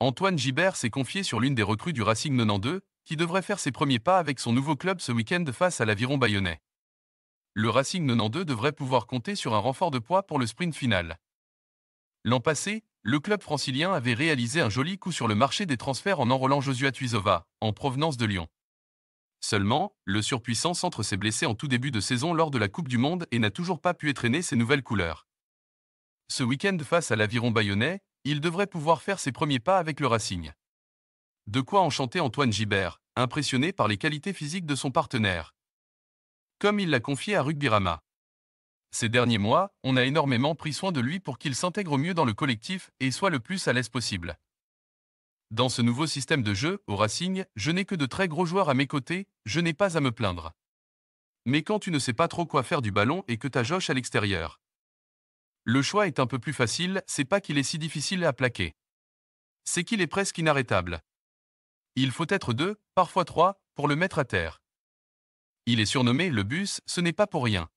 Antoine Gibert s'est confié sur l'une des recrues du Racing 92, qui devrait faire ses premiers pas avec son nouveau club ce week-end face à l'Aviron bayonnais. Le Racing 92 devrait pouvoir compter sur un renfort de poids pour le sprint final. L'an passé, le club francilien avait réalisé un joli coup sur le marché des transferts en enrôlant Josua Tuisova, en provenance de Lyon. Seulement, le surpuissant centre s'est blessé en tout début de saison lors de la Coupe du Monde et n'a toujours pas pu étraîner ses nouvelles couleurs. Ce week-end face à l'Aviron bayonnais, il devrait pouvoir faire ses premiers pas avec le Racing. De quoi enchanter Antoine Gibert, impressionné par les qualités physiques de son partenaire. Comme il l'a confié à Rama. Ces derniers mois, on a énormément pris soin de lui pour qu'il s'intègre mieux dans le collectif et soit le plus à l'aise possible. Dans ce nouveau système de jeu, au Racing, je n'ai que de très gros joueurs à mes côtés, je n'ai pas à me plaindre. Mais quand tu ne sais pas trop quoi faire du ballon et que ta joche à l'extérieur, le choix est un peu plus facile, c'est pas qu'il est si difficile à plaquer. C'est qu'il est presque inarrêtable. Il faut être deux, parfois trois, pour le mettre à terre. Il est surnommé le bus, ce n'est pas pour rien.